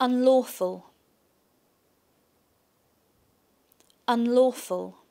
unlawful unlawful